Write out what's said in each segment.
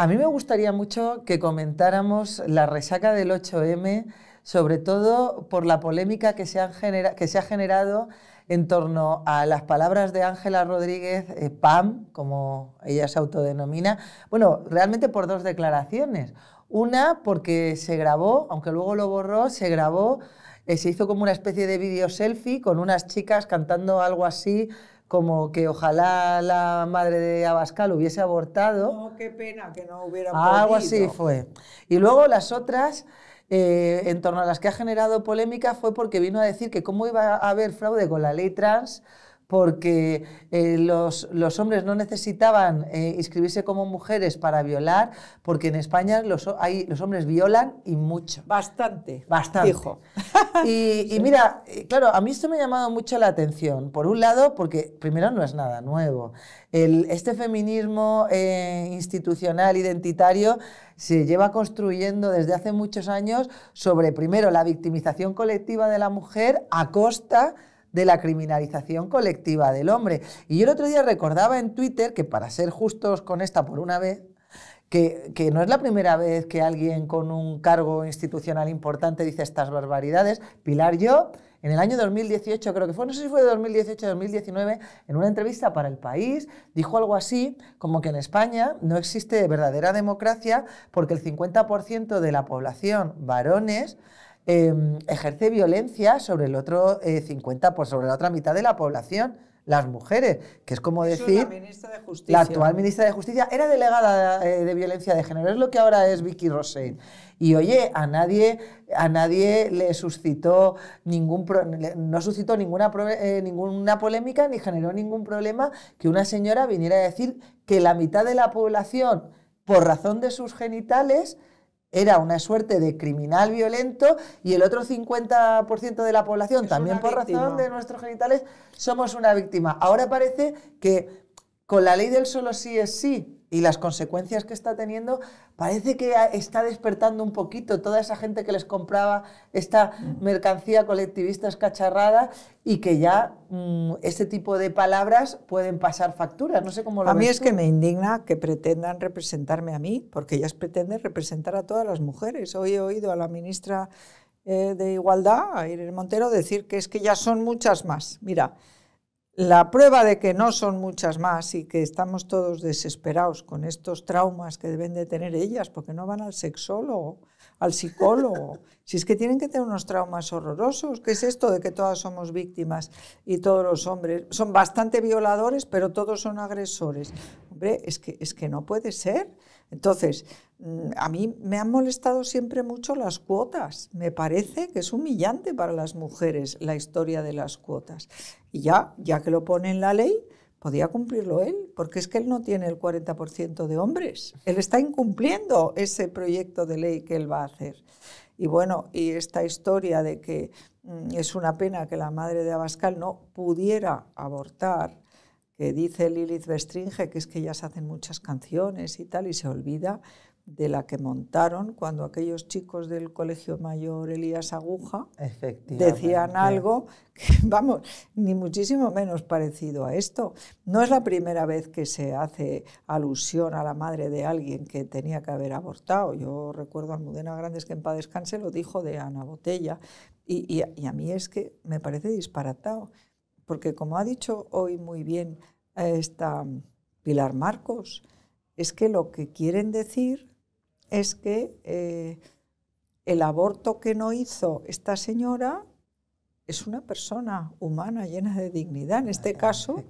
a mí me gustaría mucho que comentáramos la resaca del 8M, sobre todo por la polémica que se, ha generado en torno a las palabras de Ángela Rodríguez, eh, PAM, como ella se autodenomina, bueno, realmente por dos declaraciones. Una, porque se grabó, aunque luego lo borró, se grabó, eh, se hizo como una especie de video selfie con unas chicas cantando algo así como que ojalá la madre de Abascal hubiese abortado. No, qué pena que no hubiera abortado. Algo así fue. Y luego las otras, eh, en torno a las que ha generado polémica, fue porque vino a decir que cómo iba a haber fraude con la ley trans porque eh, los, hombres no necesitaban eh, inscribirse como mujeres para violar, porque en España los, hay, los hombres violan y mucho. Bastante. Bastante. Y, mira, eh, claro, a mí esto me ha llamado mucho la atención. Por un lado, porque primero no es nada nuevo. este feminismo institucional, identitario, se lleva construyendo desde hace muchos años sobre, primero, la victimización colectiva de la mujer a costa de la criminalización colectiva del hombre. Y yo el otro día recordaba en Twitter, que para ser justos con esta por una vez, que, no es la primera vez que alguien con un cargo institucional importante dice estas barbaridades. Pilar, yo, en el año 2018, creo que fue, no sé si fue 2018 o 2019, en una entrevista para El País, dijo algo así, como que en España no existe verdadera democracia porque el 50% de la población varones Em, ejerce violencia sobre el otro 50, eh, sobre la otra mitad de la población, las mujeres, que es como decir... La, actual ministra de Justicia era delegada eh, de, violencia de género, es lo que ahora es Vicky Rosein. Y oye, a nadie, a nadie le suscitó ningún no suscitó ninguna, eh, ninguna polémica ni generó ningún problema que una señora viniera a decir que la mitad de la población, por razón de sus genitales, era una suerte de criminal violento y el otro 50% de la población, también por razón de nuestros genitales, somos una víctima. Ahora parece que con la ley del solo sí es sí, y las consecuencias que está teniendo, parece que está despertando un poquito toda esa gente que les compraba esta mm. mercancía colectivista escacharrada y que ya mm, este tipo de palabras pueden pasar facturas. No sé cómo A mí es que me indigna que pretendan representarme a mí, porque ellas pretenden representar a todas las mujeres. Hoy he oído a la ministra eh, de Igualdad, a Irene Montero, decir que es que ya son muchas más. Mira, la prueba de que no son muchas más y que estamos todos desesperados con estos traumas que deben de tener ellas, porque no van al sexólogo, al psicólogo. Si es que tienen que tener unos traumas horrorosos, ¿qué es esto de que todas somos víctimas y todos los hombres son bastante violadores, pero todos son agresores? Hombre, es que, es que no puede ser. Entonces, mm, a mí me han molestado siempre mucho las cuotas. Me parece que es humillante para las mujeres la historia de las cuotas. Y ya, ya que lo pone en la ley, podía cumplirlo él, porque es que él no tiene el 40% de hombres. Él está incumpliendo ese proyecto de ley que él va a hacer. Y bueno, y esta historia de que mm, es una pena que la madre de Abascal no pudiera abortar, que dice Lilith Bestringe, que es que ya hacen muchas canciones y tal, y se olvida de la que montaron cuando aquellos chicos del Colegio Mayor Elías Aguja decían algo que, vamos, ni muchísimo menos parecido a esto. No es la primera vez que se hace alusión a la madre de alguien que tenía que haber abortado. Yo recuerdo a Almudena Grandes que en paz descanse lo dijo de Ana Botella y, y a mí es que me parece disparatado porque como ha dicho hoy muy bien eh, esta mm, Pilar Marcos, es que lo que quieren decir es que eh, el aborto que no hizo esta señora es una persona humana llena de dignidad, en este caso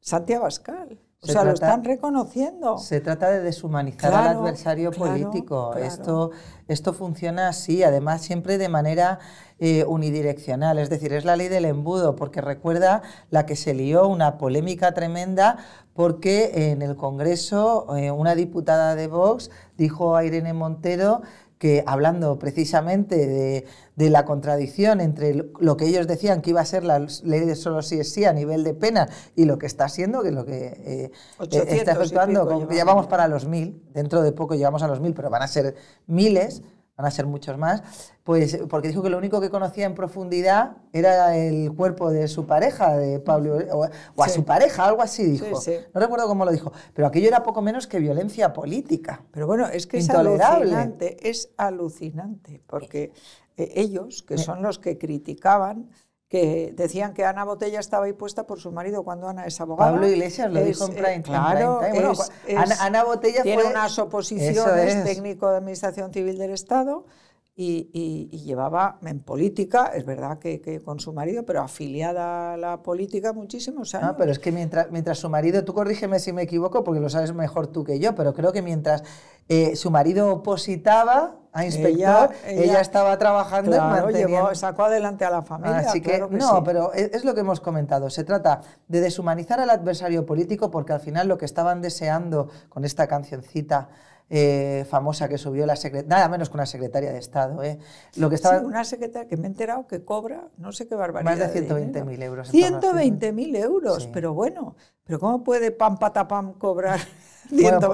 Santiago Abascal. O sea, lo están reconociendo. Se trata de deshumanizar al adversario político. Esto, esto funciona así, además siempre de manera eh, unidireccional. Es decir, es la ley del embudo, porque recuerda la que se lió una polémica tremenda porque en el Congreso eh, una diputada de Vox dijo a Irene Montero que hablando precisamente de, la contradicción entre lo que ellos decían que iba a ser la ley de solo si es sí a nivel de pena y lo que está haciendo, que es lo que eh, eh, está efectuando, ya vamos para los mil, dentro de poco llegamos a los mil, pero van a ser miles van a ser muchos más, pues porque dijo que lo único que conocía en profundidad era el cuerpo de su pareja, de Pablo, o, a su pareja, algo así dijo. No recuerdo cómo lo dijo, pero aquello era poco menos que violencia política. Pero bueno, es que es alucinante, es alucinante, porque eh. Eh, ellos, que son los que criticaban, que decían que Ana Botella estaba impuesta por su marido cuando Ana es abogada. Pablo Iglesias lo dijo en Prime. Eh, claro, Ana, Botella fue, unas oposiciones técnico de Administración Civil del Estado y, llevaba en política, es verdad que, con su marido, pero afiliada a la política muchísimos años. No, pero es que mientras, mientras su marido, tú corrígeme si me equivoco, porque lo sabes mejor tú que yo, pero creo que mientras eh, su marido opositaba a inspector, ella, estaba trabajando manteniendo... sacó adelante a la familia. que, no, pero e, es, lo que hemos comentado. Se trata de deshumanizar al adversario político porque al final lo que estaban deseando con esta cancioncita eh, famosa que subió la secretaria, nada menos que una secretaria de Estado. ¿eh? Lo que estaba... una secretaria que me he enterado que cobra, no sé qué barbaridad. Más de 120.000 euros. 120.000 euros, pero bueno, pero ¿cómo puede pam patapam cobrar?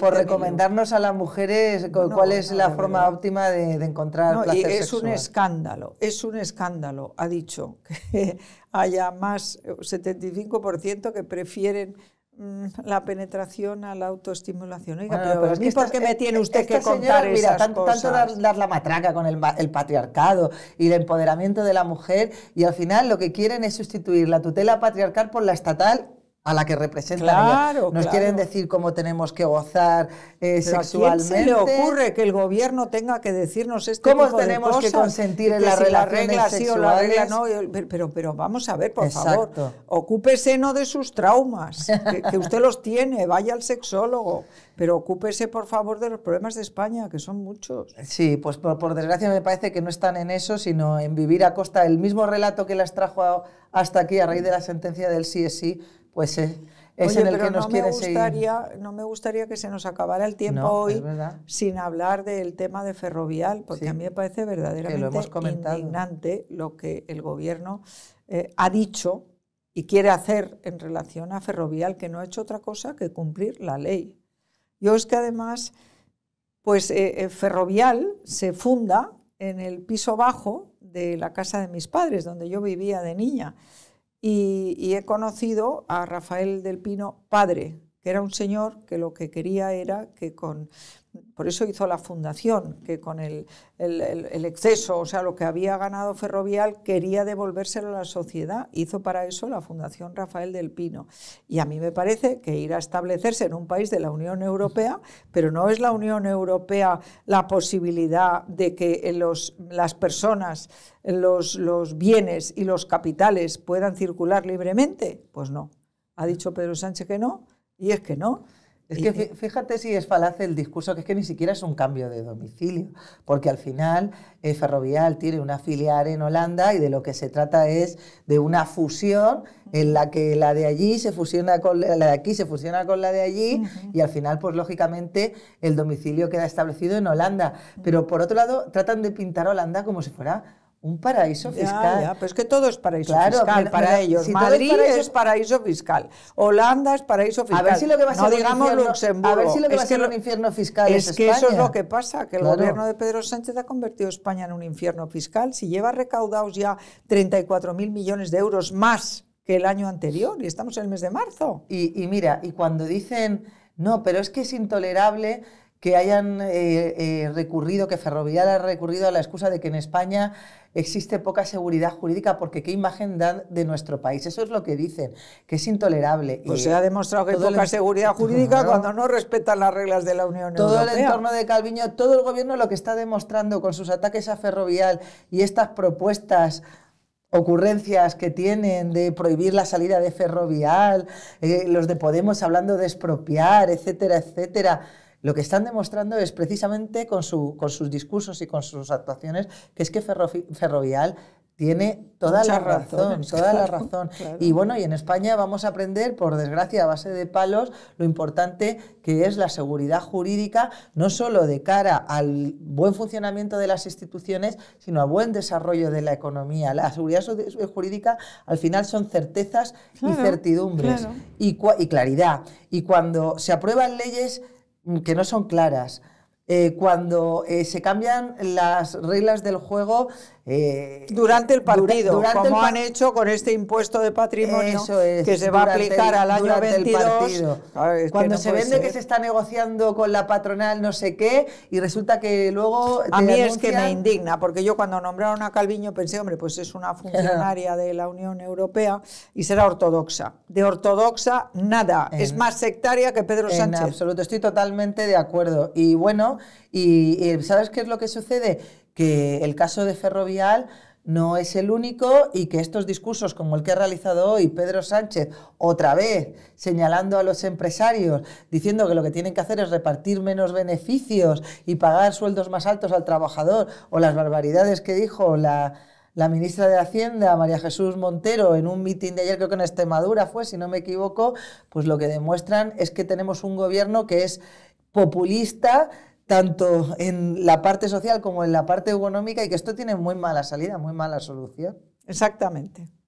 por, recomendarnos a las mujeres cuál es la forma óptima de, encontrar placer es un escándalo, es un escándalo, ha dicho, que haya más 75% eh, que prefieren Mm, la penetración a la autoestimulación. Oiga, pero, es ¿por qué me eh, tiene usted que contar mira, tanto, tanto dar, la matraca con el, el, patriarcado y el empoderamiento de la mujer y al final lo que quieren es sustituir la tutela patriarcal por la estatal a la que representa. Nos quieren decir cómo tenemos que gozar eh, sexualmente. ¿Qué le ocurre que el gobierno tenga que decirnos esto? ¿Cómo tenemos que consentir en la o la regla no, pero, pero vamos a ver, por favor, ocúpese no de sus traumas, que, usted los tiene, vaya al sexólogo pero ocúpese por favor de los problemas de España, que son muchos. Sí, pues por, desgracia me parece que no están en eso, sino en vivir a costa del mismo relato que las trajo hasta aquí a raíz de la sentencia del CSI, pues es, el que nos no me gustaría, No me gustaría que se nos acabara el tiempo hoy sin hablar del tema de ferrovial, porque a mí me parece verdaderamente indignante lo que el gobierno eh, ha dicho y quiere hacer en relación a ferrovial, que no ha hecho otra cosa que cumplir la ley. Yo es que además, pues eh, eh, ferrovial se funda en el piso bajo de la casa de mis padres, donde yo vivía de niña y, he conocido a Rafael del Pino padre, que era un señor que lo que quería era que con, por eso hizo la fundación, que con el, exceso, o sea, lo que había ganado Ferrovial, quería devolvérselo a la sociedad. Hizo para eso la Fundación Rafael del Pino. Y a mí me parece que ir a establecerse en un país de la Unión Europea, pero no es la Unión Europea la posibilidad de que las personas, los bienes y los capitales puedan circular libremente. Pues no. Ha dicho Pedro Sánchez que no y es que no. Es que fíjate si es falaz el discurso, que es que ni siquiera es un cambio de domicilio, porque al final eh, Ferrovial tiene una filial en Holanda y de lo que se trata es de una fusión en la que la de allí se fusiona con la de aquí, se fusiona con la de allí y al final, pues lógicamente, el domicilio queda establecido en Holanda. Pero por otro lado, tratan de pintar Holanda como si fuera un paraíso fiscal. Ya, pero es que todo es paraíso fiscal para ellos. Madrid es paraíso... fiscal. Holanda es paraíso fiscal. A ver si lo que va a ser no, digamos Luxemburgo. A ver si lo que va a ser un infierno fiscal es, que eso es lo que pasa, que el gobierno de Pedro Sánchez ha convertido España en un infierno fiscal. Si lleva recaudados ya 34.000 millones de euros más que el año anterior y estamos en el mes de marzo. Y, y mira, y cuando dicen, no, pero es que es intolerable que hayan eh, eh, recurrido, que Ferrovial ha recurrido a la excusa de que en España existe poca seguridad jurídica porque qué imagen dan de nuestro país. Eso es lo que dicen, que es intolerable. Pues se ha demostrado que hay poca seguridad jurídica cuando no respetan las reglas de la Unión Europea. Todo el entorno de Calviño, todo el gobierno lo que está demostrando con sus ataques a Ferrovial y estas propuestas ocurrencias que tienen de prohibir la salida de ferrovial, eh, los de Podemos hablando de expropiar, etcétera, etcétera lo que están demostrando es precisamente con, su, con sus discursos y con sus actuaciones que es que Ferrovial tiene toda la razón, toda la razón. Y bueno, y en España vamos a aprender, por desgracia, a base de palos, lo importante que es la seguridad jurídica, no solo de cara al buen funcionamiento de las instituciones, sino al buen desarrollo de la economía. La seguridad eh, jurídica al final son certezas y certidumbres y, y claridad. Y cuando se aprueban leyes que no son claras. Eh, cuando eh, se cambian las reglas del juego eh, durante el partido, como han hecho con este impuesto de patrimonio que se va a aplicar al año 22. cuando se vende que se está negociando con la patronal no sé qué y resulta que luego... A mí es que me indigna, porque yo cuando nombraron a Calviño pensé, hombre, pues es una funcionaria de la Unión Europea y será ortodoxa. De ortodoxa, nada. es más sectaria que Pedro Sánchez. estoy totalmente de acuerdo. Y bueno, y, eh, ¿sabes qué es lo que sucede? Que el caso de Ferrovial no es el único y que estos discursos como el que ha realizado hoy Pedro Sánchez, otra vez señalando a los empresarios, diciendo que lo que tienen que hacer es repartir menos beneficios y pagar sueldos más altos al trabajador, o las barbaridades que dijo la, la ministra de Hacienda, María Jesús Montero, en un mitin de ayer, creo que en Extremadura fue, si no me equivoco, pues lo que demuestran es que tenemos un gobierno que es populista, tanto en la parte social como en la parte económica y que esto tiene muy mala salida, muy mala solución. Exactamente.